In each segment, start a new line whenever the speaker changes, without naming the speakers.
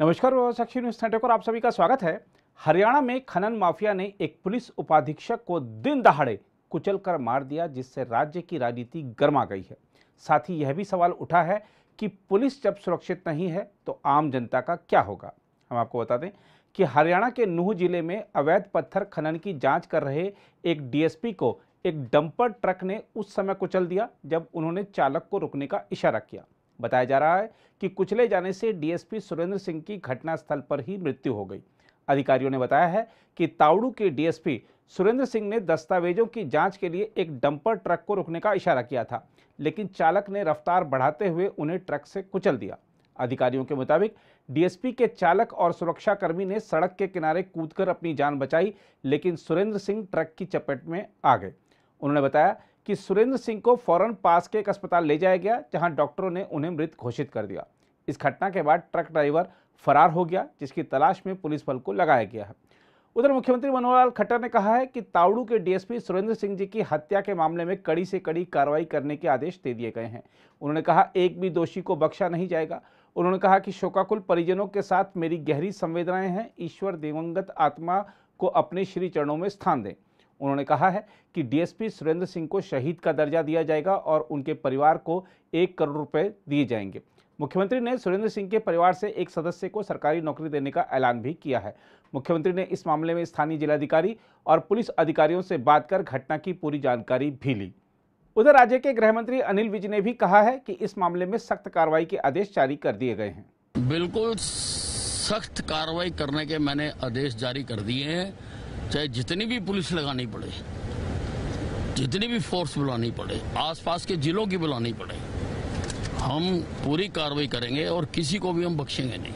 नमस्कार साक्षी news network आप सभी का स्वागत है हरियाणा में खनन माफिया ने एक पुलिस उपाधीक्षक को दिन दहाड़े कुचल कर मार दिया जिससे राज्य की राजनीति गर्मा गई है साथ ही यह भी सवाल उठा है कि पुलिस जब सुरक्षित नहीं है तो आम जनता का क्या होगा हम आपको बता दें कि हरियाणा के नूह जिले में अवैध पत्थर खनन की जाँच कर रहे एक डीएसपी को एक डंपर ट्रक ने उस समय कुचल दिया जब उन्होंने चालक को रुकने का इशारा किया बताया जा रहा है कि कुचले जाने से डीएसपी सुरेंद्र सिंह की घटनास्थल पर ही मृत्यु हो गई अधिकारियों ने बताया है कि ताउड़ू के डीएसपी सुरेंद्र सिंह ने दस्तावेजों की जांच के लिए एक डंपर ट्रक को रोकने का इशारा किया था लेकिन चालक ने रफ्तार बढ़ाते हुए उन्हें ट्रक से कुचल दिया अधिकारियों के मुताबिक डीएसपी के चालक और सुरक्षाकर्मी ने सड़क के किनारे कूदकर अपनी जान बचाई लेकिन सुरेंद्र सिंह ट्रक की चपेट में आ गए उन्होंने बताया कि सुरेंद्र सिंह को फौरन पास के एक अस्पताल ले जाया गया जहां डॉक्टरों ने उन्हें मृत घोषित कर दिया इस घटना के बाद ट्रक ड्राइवर फरार हो गया जिसकी तलाश में पुलिस बल को लगाया गया है उधर मुख्यमंत्री मनोहर लाल खट्टर ने कहा है कि तावड़ू के डीएसपी सुरेंद्र सिंह जी की हत्या के मामले में कड़ी से कड़ी कार्रवाई करने के आदेश दे दिए गए हैं उन्होंने कहा एक भी दोषी को बख्शा नहीं जाएगा उन्होंने कहा कि शोकाकुल परिजनों के साथ मेरी गहरी संवेदनाएं हैं ईश्वर दिवंगत आत्मा को अपने श्री चरणों में स्थान दें उन्होंने कहा है कि डीएसपी सुरेंद्र सिंह को शहीद का दर्जा दिया जाएगा और उनके परिवार को एक करोड़ रुपए दिए जाएंगे मुख्यमंत्री ने सुरेंद्र सिंह के परिवार से एक सदस्य को सरकारी नौकरी देने का ऐलान भी किया है मुख्यमंत्री ने इस मामले में स्थानीय जिलाधिकारी और पुलिस अधिकारियों से बात कर घटना की पूरी जानकारी भी ली उधर राज्य के गृह मंत्री अनिल विज ने भी कहा है कि इस मामले में सख्त कार्रवाई के आदेश जारी कर दिए गए हैं बिल्कुल सख्त कार्रवाई करने के मैंने आदेश जारी कर दिए हैं चाहे जितनी भी पुलिस लगानी पड़े जितनी भी फोर्स बुलानी पड़े आसपास के जिलों की बुलानी पड़े हम पूरी कार्रवाई करेंगे और किसी को भी हम बख्शेंगे नहीं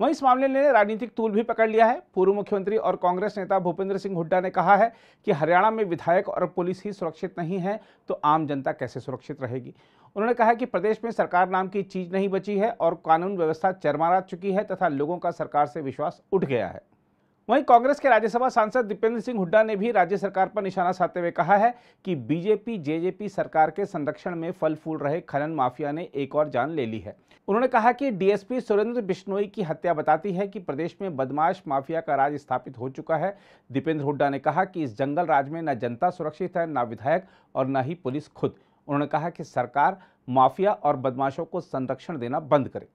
वहीं इस मामले ने राजनीतिक तूल भी पकड़ लिया है पूर्व मुख्यमंत्री और कांग्रेस नेता भूपेंद्र सिंह हुड्डा ने कहा है कि हरियाणा में विधायक और पुलिस ही सुरक्षित नहीं है तो आम जनता कैसे सुरक्षित रहेगी उन्होंने कहा कि प्रदेश में सरकार नाम की चीज नहीं बची है और कानून व्यवस्था चरमरा चुकी है तथा लोगों का सरकार से विश्वास उठ गया है वहीं कांग्रेस के राज्यसभा सांसद दीपेंद्र सिंह हुड्डा ने भी राज्य सरकार पर निशाना साधते हुए कहा है कि बीजेपी जेजेपी सरकार के संरक्षण में फल फूल रहे खनन माफिया ने एक और जान ले ली है उन्होंने कहा कि डीएसपी सुरेंद्र बिश्नोई की हत्या बताती है कि प्रदेश में बदमाश माफिया का राज स्थापित हो चुका है दीपेंद्र हुड्डा ने कहा कि इस जंगल राज में न जनता सुरक्षित है न विधायक और न ही पुलिस खुद उन्होंने कहा कि सरकार माफिया और बदमाशों को संरक्षण देना बंद करे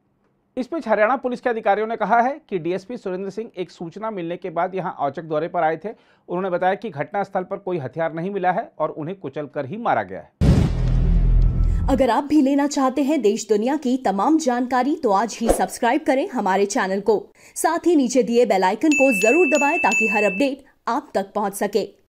इस बीच हरियाणा पुलिस के अधिकारियों ने कहा है कि डीएसपी सुरेंद्र सिंह एक सूचना मिलने के बाद यहां औचक दौरे पर आए थे उन्होंने बताया कि घटनास्थल पर कोई हथियार नहीं मिला है और उन्हें कुचलकर ही मारा गया है अगर आप भी लेना चाहते हैं देश दुनिया की तमाम जानकारी तो आज ही सब्सक्राइब करें हमारे चैनल को साथ ही नीचे दिए बेलाइकन को जरूर दबाए ताकि हर अपडेट आप तक पहुँच सके